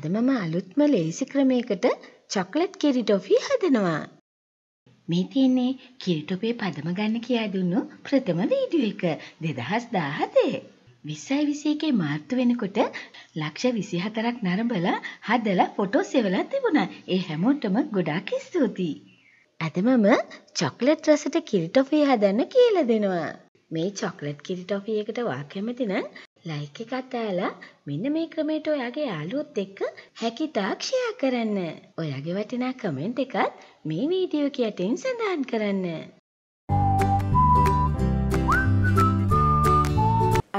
අද මම අලුත්ම ලේසි ක්‍රමයකට චොක්ලට් කිරිටොෆි හදනවා. මේ තියන්නේ කිරිටොපේ පදම ගන්න කියා දුන්නු ප්‍රථම වීඩියෝ එක 2017. 2021 මාර්තු වෙනකොට ලක්ෂ 24ක් නරඹලා හදලා ෆොටෝ සෙවලා තිබුණා. ඒ හැමෝටම ගොඩාක් ස්තුතියි. අද මම චොක්ලට් රසට කිරිටොෆි හදන්න කියලා දෙනවා. මේ චොක්ලට් කිරිටොෆි එකට වා කැමති නම් ලයික කතාලා මෙන්න මේ ක්‍රමේට ඔයාගේ යාලුවොත් එක්ක හැකි තාක්ෂයා කරන්න. ඔයාගේ වටිනා කමෙන්ට් එකත් මේ වීඩියෝ කියටින් සඳහන් කරන්න.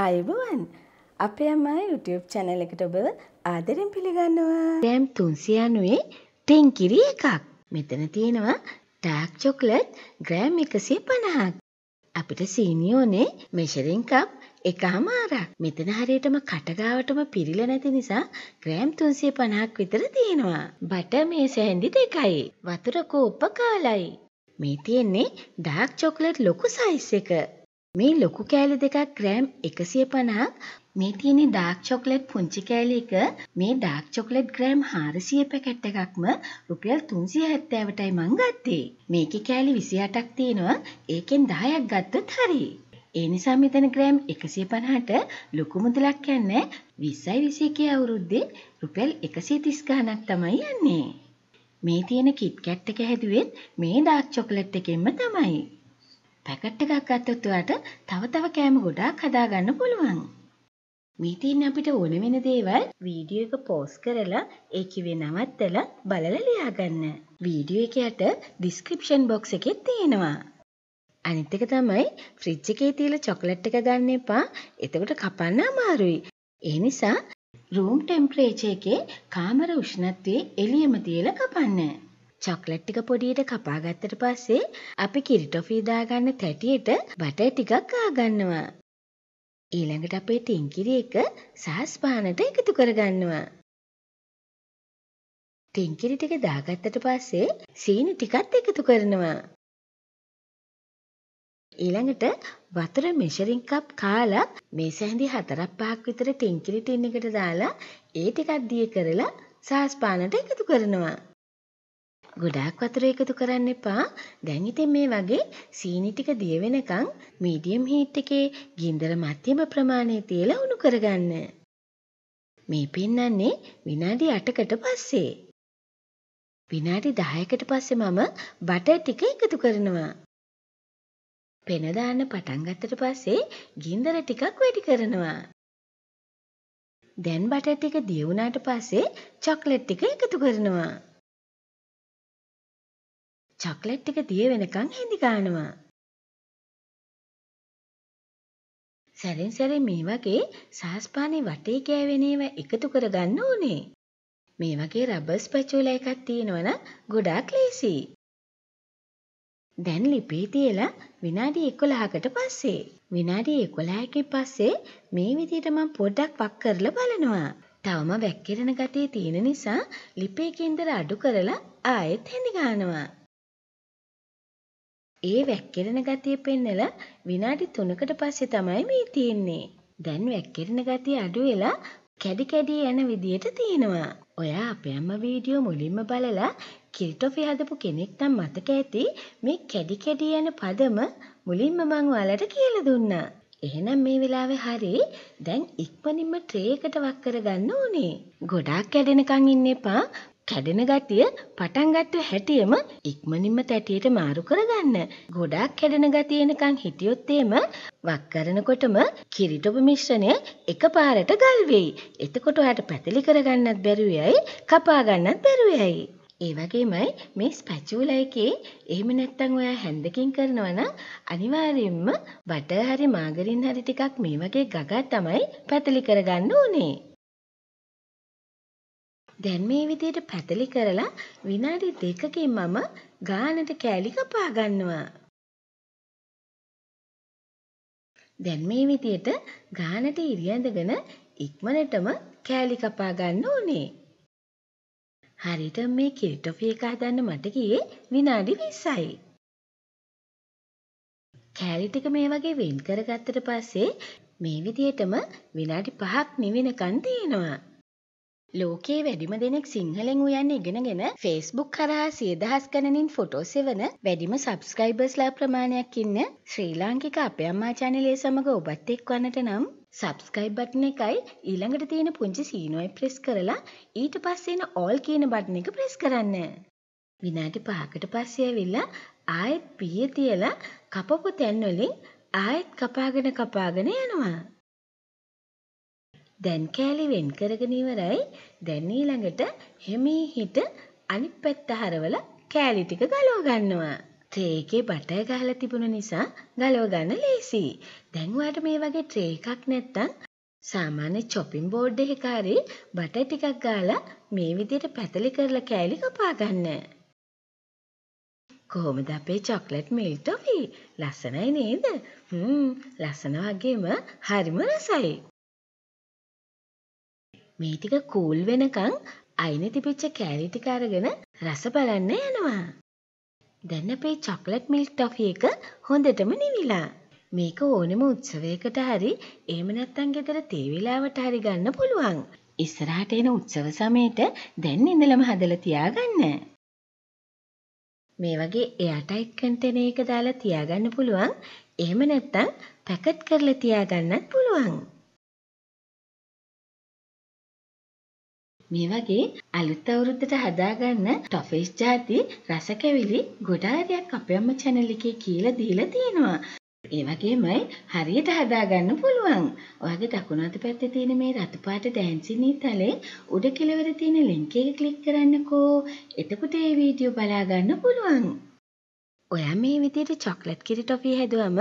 අයිබුවන් අපේ අම්මා YouTube channel එකට ඔබ ආදරෙන් පිළිගන්නවා. දැම් 390 ටෙන්කිරි එකක්. මෙතන තියෙනවා ඩාර්ක් චොක්ලට් ග්‍රෑම් 150ක්. අපිට සීනියෝනේ මෙෂරින් කප් එක හමාරක් මෙතන හරියටම කටගාවටම පිරිල නැති නිසා ග්‍රෑම් තුන්සිය පණහක් විතර තියෙනවා. බට මේ සැහැන්දි දෙකයි. වතුර කෝප්ප කාලයි. මේ තියෙන්නේ ඩාක් චොක්ලට් ලොකු සයිස් එක. මේ ලොකු කෑලි දෙකක් ග්‍රෑම් එකසිය පණහක් මේ තියෙන ඩාක් චොක්ලට් පුංචි කෑලි එක මේ ඩාක් චොක්ලට් ග්‍රෑම් හාරසිය පැකැට් එකක්ම රුපියල් තුන්සිය හැත්තෑවටයි මං ගත්තේ. මේකෙ කෑලි විසි අටක් තියෙනවා ඒකෙන් දහයක් ගත්තත් හරි. ඒ නිසා මෙතන ග්‍රෑම් 150ට ලොකු මුදලක් යන්නේ 20යි 21 අවුරුද්දේ රුපියල් 130 ගණක් තමයි යන්නේ. මේ තියෙන කිට් කැට් එක හැදුවෙත් මේ ඩාර්ක් චොකලට් එකෙන්ම තමයි. පැකට් එකක් ගත්තොත් ඔයාට තව තව කෑම ගොඩාක් හදාගන්න පුළුවන්. මේ තියෙන අපිට ඕන වෙන දේවල් වීඩියෝ එක පෝස්ට් කරලා ඒකේ නවත්තලා බලලා ලියාගන්න. වීඩියෝ එක යට ඩිස්ක්‍රිප්ෂන් බොක්ස් එකෙත් තියෙනවා. අනිත් එක තමයි ෆ්‍රිජ් එකේ තියලා චොකලට් එක ගන්න එපා. එතකොට කපන්න අමාරුයි. ඒ නිසා රූම් ටෙම්පරේචර් එකේ කාමර උෂ්ණත්වයේ එළියම තියලා කපන්න. චොක්ලට් ටික පොඩියට කපා ගත්තට පස්සේ අපි කිරිටොෆී දාගන්න තැටියට බටර් ටිකක් ආගන්නවා. ඊළඟට අපේ ටින්කිරි එක සාස් පානට එකතු කරගන්නවා. ටින්කිරි ටික දාගත්තට පස්සේ සීනි ටිකත් එකතු කරනවා. ඊළඟට වතුර මෙෂරින් කප් කාලා මේ සැහඳි හතරක් පහක් විතර ටිංකිරි ටින් එකට දාලා ඒ ටිකක් දිය කරලා සාස් පානට එකතු කරනවා. ගොඩාක් වතුර එකතු කරන්න එපා. දැන් ඉතින් මේ වගේ සීනි ටික දිය වෙනකන් මීඩියම් හීට් එකේ ගින්දර මධ්‍යම ප්‍රමාණයේ තියලා උණු කරගන්න. මේ පින්නන්නේ විනාඩි 8කට පස්සේ. විනාඩි 10කට පස්සේ මම බටර් ටික එකතු කරනවා. පෙන දාන්න පටන් ගත්තට පස්සේ ගින්දර ටිකක් වැඩි කරනවා. දැන් බටර් ටික දිය වුණාට පස්සේ චොක්ලට් ටික එකතු කරනවා. චොක්ලට් ටික දිය වෙනකන් හිඳි ගන්නවා. සැරෙන් සැරේ මේ වගේ සාස්පානේ වටේ කෑවෙන ඒවා එකතු කරගන්න ඕනේ. මේ වගේ රබර් ස්පැචුලා එකක් තියෙනවනම් ගොඩාක් ලේසියි. දැන් ලිපී තියලා විනාඩි 11කට පස්සේ විනාඩි 11කින් පස්සේ මේ විදිහට මම පොඩ්ඩක් වක් කරලා බලනවා. තවම වැක්කිරෙන ගතිය තියෙන නිසා ලිපේ කේන්දර අඩු කරලා ආයෙත් හෙඳි ගන්නවා. ඒ වැක්කිරෙන ගතිය පෙන්නලා විනාඩි 3කට පස්සේ තමයි මේ තියෙන්නේ. දැන් වැක්කිරෙන ගතිය අඩු වෙලා කැඩි කැඩි යන විදියට තියෙනවා. ඔයා අපේ අම්මා වීඩියෝ මුලින්ම බලලා කිරිටොෆි හදපු කෙනෙක් නම් මතක ඇති මේ කැඩි කැඩි යන පදම මුලින්ම මං ඔයාලට කියලා දුන්නා. එහෙනම් මේ වෙලාවේ හරි දැන් ඉක්මනින්ම ට්‍රේ එකට වක් කරගන්න ඕනේ. ගොඩාක් කැඩෙනකන් ඉන්න එපා. කැඩෙන ගතිය පටන් ගත්ත හැටියෙම ඉක්මනින්ම තැටියට මාරු කරගන්න. ගොඩාක් කැඩෙන ගතිය එනකන් හිටියොත් එහෙම වක් කරනකොටම කිරිටොප මිශ්‍රණය එකපාරට ගල් වෙයි. එතකොට ඔයාට පැතලි කරගන්නත් බැරුවයි, කපා ගන්නත් බැරුවයි. ඒ වගේමයි මේ ස්පැචූලා එකේ එහෙම නැත්තම් ඔයා හැන්දකින් කරනවා නම් අනිවාර්යයෙන්ම බටර් හරි මාගරින් හරි ටිකක් මේ වගේ ගගා තමයි පැතලි කරගන්න ඕනේ. දැන් මේ විදියට පැතලි කරලා විනාඩි දෙකකින් මම ගානට කෑලි කපා ගන්නවා. දැන් මේ විදියට ගානට ඉරියඳගෙන ඉක්මනටම කෑලි කපා ගන්න ඕනේ. හරිට මේ කිරිටොෆි එක හදන්න මට ගියේ විනාඩි 20යි. කෑලි ටික මේ වගේ වෙන් කරගත්තට පස්සේ මේ විදියටම විනාඩි 5ක් නිවෙනකන් තියෙනවා. ලෝකයේ වැඩිම දෙනෙක් සිංහලෙන් උයන්න ඉගෙනගෙන ෆේස්බුක් කරහා සියදහස් ගණනින් ෆොටෝස් එවන වැඩිම සබස්ක්‍රයිබර්ස්ලා ප්‍රමාණයක් ඉන්න ශ්‍රී ලාංකික අපේ අම්මා චැනලේ සමඟ ඔබත් එක් වන්නට නම් සබස්කයිබ් බටන එකයි ඊළඟට තියෙන පුංචි සීනොයි ප්‍රෙස් කරලා ඊට පස්සේන ඕල් කියන බටන එක ප්‍රෙස් කරන්න. විනාටි පහකට පස්සේ ඇවිල්ලා ආයෙත් පිය තියලා කපපු තැන්වලින් ආයෙත් කපාගෙන කපාගෙන යනවා. දැන් කෑලි වෙන් කරගෙන ඉවරයි. දැන් ඊළඟට හෙමී හිට අනිත් පැත්ත හරවලා කෑලි ටික ගලව ගන්නවා. ට්‍රේ එකේ බටර් ගහලා තිබුණ නිසා ගලව ගන්න ලේසියි. දැන් වාට මේ වගේ ට්‍රේ එකක් නැත්තම් සාමාන්‍ය chopping board එකක හරි බටර් ටිකක් ගාලා මේ විදිහට පැතලි කරලා කෑලි කපා ගන්න. කොහොමද අපේ චොක්ලට් මිල්ක් ටොෆි? ලස්සනයි නේද? හ්ම් ලස්සන වගේම හරිම රසයි. මේ ටික කූල් වෙනකන් අයිනේ තිබිච්ච කෑලි ටික අරගෙන රස බලන්න යනවා. දැන් අපේ චොක්ලට් මිල්ක් ටොෆි එක හොඳටම නිවිලා. මේක ඕනෙම උත්සවයකට හරි එහෙම නැත්නම් ගෙදර තේ වේලාවට හරි ගන්න පුළුවන්. ඉස්සරහට එන උත්සව සමයට දැන් ඉඳලම හදලා තියාගන්න. මේ වගේ එයාටයිට් කන්ටේනර් එක දාලා තියාගන්න පුළුවන්. එහෙම නැත්නම් පැකට් කරලා තියාගන්නත් පුළුවන්. මේ වගේ අලුත් අවුරුද්දට හදාගන්න ටොෆිස් ජාති රසකැවිලි ගොඩාරියක් අපේ අම්ම channel එකේ කියලා දීලා තියෙනවා. ඒ වගේමයි හරියට හදාගන්න පුළුවන්. ඔයාගේ දකුණු අත පැත්තේ තියෙන මේ රතු පාට ඩෑන්සිනී තලේ උඩ කෙළවර තියෙන link එක ක්ලික් කරන්නකෝ. එතකොට මේ වීඩියෝ බලාගන්න පුළුවන්. ඔයා මේ විදිහට චොක්ලට් කිරි ටොෆි හැදුවම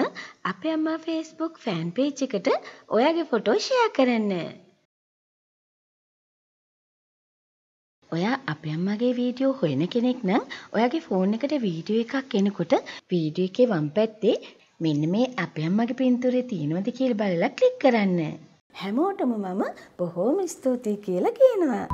අපේ අම්මා Facebook ෆෑන් පේජ් එකට ඔයාගේ ෆොටෝ ෂෙයා කරන්න. ඔයා අපේ අම්මගේ වීඩියෝ හොයන කෙනෙක් නම් ඔයාගේ ෆෝන් එකට වීඩියෝ එකක් එනකොට වීඩියෝ එකේ වම් පැත්තේ මෙන්න මේ අපේ අම්මගේ පින්තූරේ තියෙනවද කියලා බලලා ක්ලික් කරන්න. හැමෝටම මම බොහෝම ස්තුතියි කියලා කියනවා.